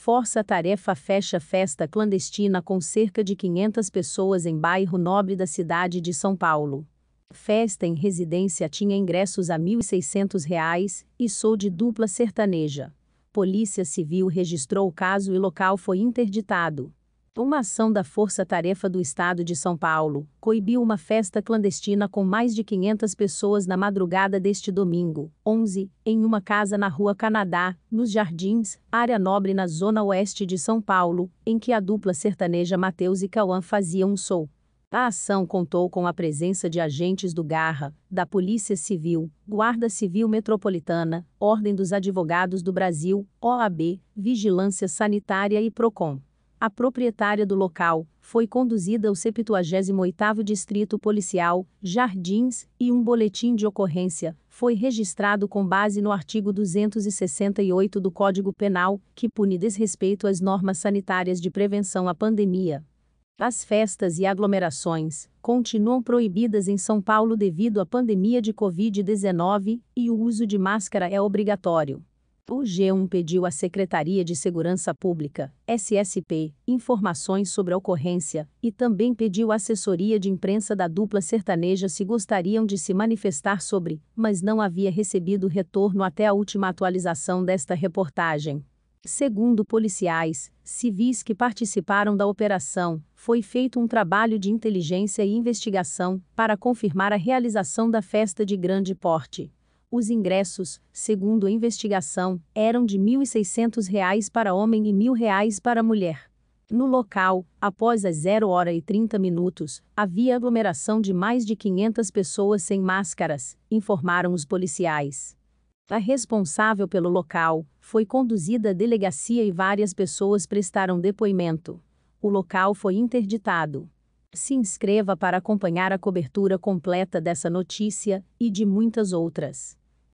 força-tarefa fecha festa clandestina com cerca de 500 pessoas em bairro nobre da cidade de São Paulo. Festa em residência tinha ingressos a R$ 1.600 e sou de dupla sertaneja. Polícia Civil registrou o caso e local foi interditado. Uma ação da Força Tarefa do Estado de São Paulo coibiu uma festa clandestina com mais de 500 pessoas na madrugada deste domingo, 11, em uma casa na Rua Canadá, nos Jardins, área nobre na zona oeste de São Paulo, em que a dupla sertaneja Matheus e Cauã faziam um show. A ação contou com a presença de agentes do Garra, da Polícia Civil, Guarda Civil Metropolitana, Ordem dos Advogados do Brasil, OAB, Vigilância Sanitária e PROCON. A proprietária do local foi conduzida ao 78º Distrito Policial, Jardins, e um boletim de ocorrência foi registrado com base no artigo 268 do Código Penal, que pune desrespeito às normas sanitárias de prevenção à pandemia. As festas e aglomerações continuam proibidas em São Paulo devido à pandemia de Covid-19 e o uso de máscara é obrigatório. O G1 pediu à Secretaria de Segurança Pública, SSP, informações sobre a ocorrência e também pediu à assessoria de imprensa da dupla sertaneja se gostariam de se manifestar sobre, mas não havia recebido retorno até a última atualização desta reportagem. Segundo policiais, civis que participaram da operação, foi feito um trabalho de inteligência e investigação para confirmar a realização da festa de grande porte. Os ingressos, segundo a investigação, eram de R$ 1.600 para homem e R$ 1.000 para mulher. No local, após as 0 hora e 30 minutos, havia aglomeração de mais de 500 pessoas sem máscaras, informaram os policiais. A responsável pelo local foi conduzida à delegacia e várias pessoas prestaram depoimento. O local foi interditado. Se inscreva para acompanhar a cobertura completa dessa notícia e de muitas outras.